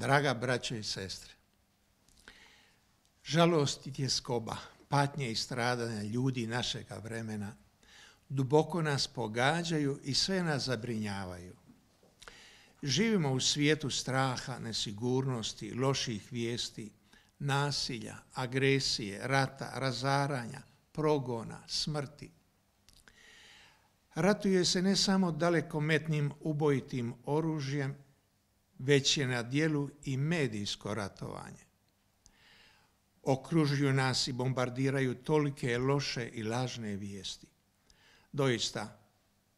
Draga braće i sestre, žalost i tjeskoba, patnje i stradanja ljudi našega vremena duboko nas pogađaju i sve nas zabrinjavaju. Živimo u svijetu straha, nesigurnosti, loših vijesti, nasilja, agresije, rata, razaranja, progona, smrti. Ratuje se ne samo dalekometnim ubojitim oružjem već je na dijelu i medijsko ratovanje. Okružuju nas i bombardiraju tolike loše i lažne vijesti. Doista,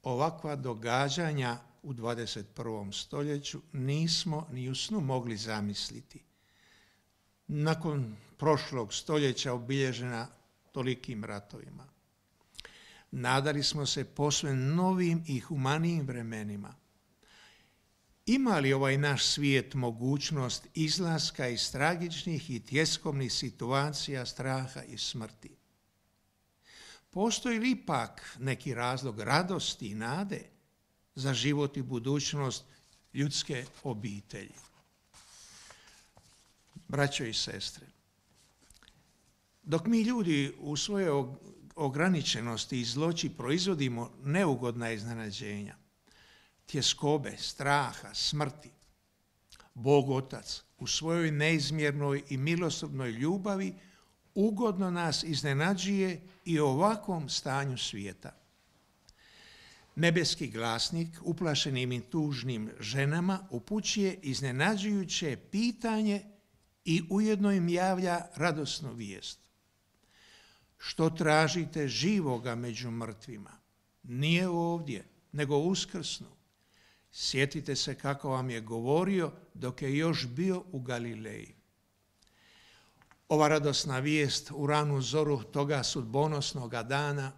ovakva događanja u 21. stoljeću nismo ni u snu mogli zamisliti. Nakon prošlog stoljeća obilježena tolikim ratovima. Nadali smo se posve novim i humanijim vremenima, ima li ovaj naš svijet mogućnost izlaska iz tragičnih i tjeskovnih situacija straha i smrti? Postoji li ipak neki razlog radosti i nade za život i budućnost ljudske obitelji? Braćo i sestre, dok mi ljudi u svojoj ograničenosti i zloći proizvodimo neugodna iznenađenja, tjeskobe, straha, smrti. Bog Otac u svojoj neizmjernoj i milosobnoj ljubavi ugodno nas iznenađuje i ovakvom stanju svijeta. Nebeski glasnik uplašenim i tužnim ženama upućuje iznenađujuće pitanje i ujedno im javlja radosnu vijest. Što tražite živoga među mrtvima? Nije ovdje, nego uskrsnu. Sjetite se kako vam je govorio dok je još bio u Galileji. Ova radosna vijest u ranu zoru toga sudbonosnog dana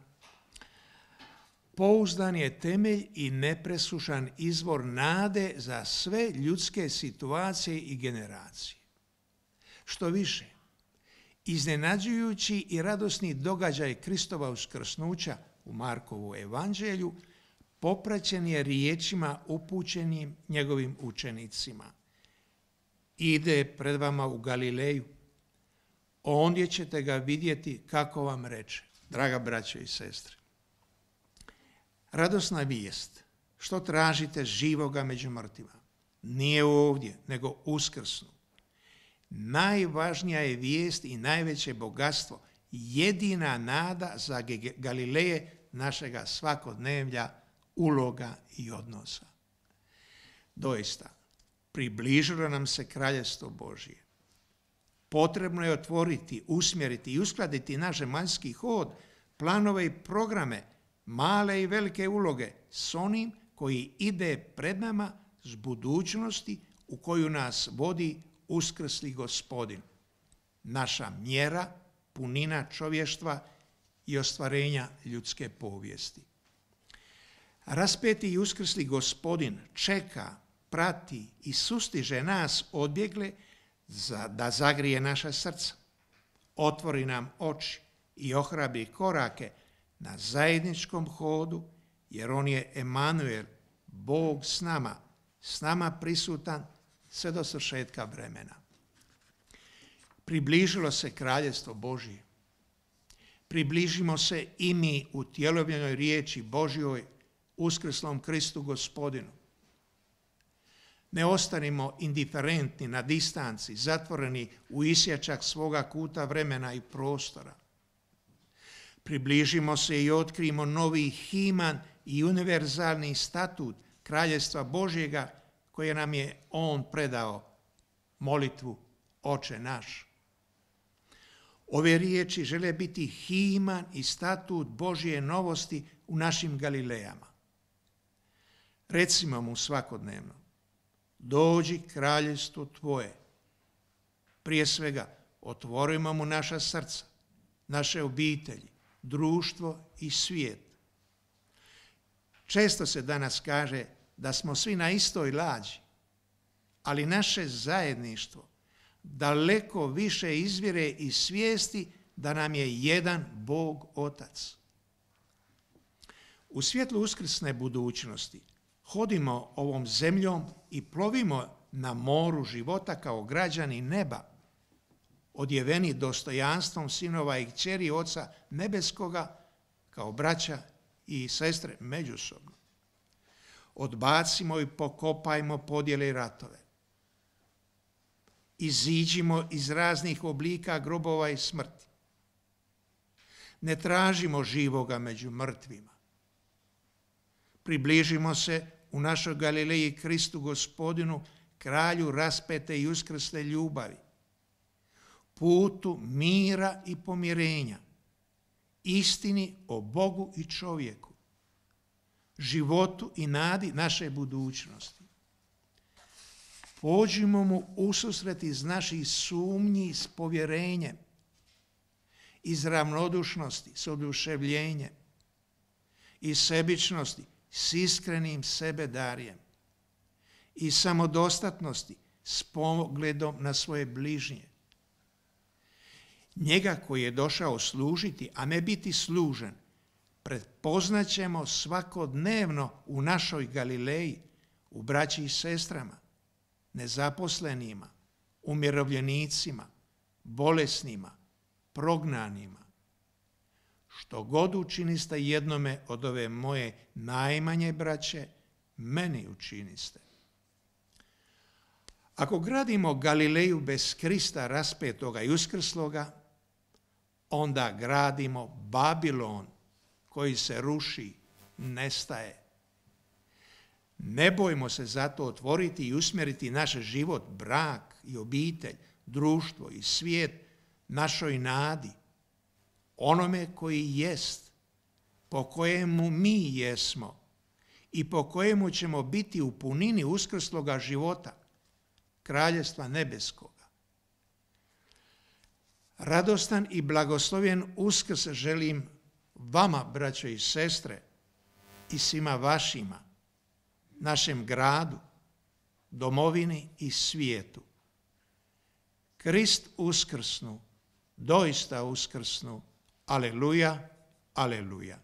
pouzdan je temelj i nepresušan izvor nade za sve ljudske situacije i generacije. Što više, iznenađujući i radosni događaj Kristova uskrsnuća u Markovu evanđelju – popraćen je riječima upućenim njegovim učenicima. Ide pred vama u Galileju, ondje ćete ga vidjeti kako vam reče, draga braćo i sestre. Radosna vijest, što tražite živoga među mrtima, nije ovdje, nego uskrsnu. Najvažnija je vijest i najveće bogatstvo, jedina nada za Galileje našega svakodnevlja uloga i odnosa. Doista, približilo nam se kraljestvo Božje. Potrebno je otvoriti, usmjeriti i uskladiti naš zemaljski hod, planove i programe, male i velike uloge s onim koji ide pred nama s budućnosti u koju nas vodi uskrsli gospodin. Naša mjera, punina čovještva i ostvarenja ljudske povijesti. Raspeti i uskrsli gospodin čeka, prati i sustiže nas odbjegle za, da zagrije naša srca. Otvori nam oči i ohrabi korake na zajedničkom hodu, jer on je Emanuel, Bog s nama, s nama prisutan sve do svršetka vremena. Približilo se kraljestvo Božije. Približimo se i mi u tjelovljenoj riječi Božjoj uskrslom Kristu gospodinu. Ne ostanimo indiferentni na distanci, zatvoreni u isječak svoga kuta vremena i prostora. Približimo se i otkrijemo novi himan i univerzalni statut Kraljestva Božjega koje nam je On predao, molitvu Oče naš. Ove riječi žele biti himan i statut Božje novosti u našim Galilejama. Recimo mu svakodnevno, dođi kraljestvo tvoje. Prije svega, otvorimo mu naša srca, naše obitelji, društvo i svijet. Često se danas kaže da smo svi na istoj lađi, ali naše zajedništvo daleko više izvire iz svijesti da nam je jedan Bog Otac. U svjetlu uskrsne budućnosti Hodimo ovom zemljom i plovimo na moru života kao građani neba, odjeveni dostojanstvom sinova i kćeri oca nebeskoga kao braća i sestre međusobno. Odbacimo i pokopajmo podjele i ratove. Iziđimo iz raznih oblika grobova i smrti. Ne tražimo živoga među mrtvima približimo se u našoj Galileji Kristu gospodinu, kralju raspete i uskrsle ljubavi, putu mira i pomirenja, istini o Bogu i čovjeku, životu i nadi naše budućnosti. Pođimo mu ususret iz naših sumnji s povjerenjem, iz ravnodušnosti s oduševljenjem, iz sebičnosti s iskrenim sebe darjem i samodostatnosti s pogledom na svoje bližnje. Njega koji je došao služiti, a ne biti služen, prepoznaćemo svakodnevno u našoj Galileji, u braći i sestrama, nezaposlenima, umirovljenicima, bolesnima, prognanima što god učiniste jednome od ove moje najmanje braće, meni učiniste. Ako gradimo Galileju bez Krista raspetoga i uskrsloga, onda gradimo Babilon koji se ruši, nestaje. Ne bojmo se zato otvoriti i usmjeriti naš život, brak i obitelj, društvo i svijet našoj nadi – onome koji jest, po kojemu mi jesmo i po kojemu ćemo biti u punini uskrsloga života, kraljestva nebeskoga. Radostan i blagoslovjen uskrs želim vama, braćo i sestre, i svima vašima, našem gradu, domovini i svijetu. Krist uskrsnu, doista uskrsnu, Aleluya, aleluya.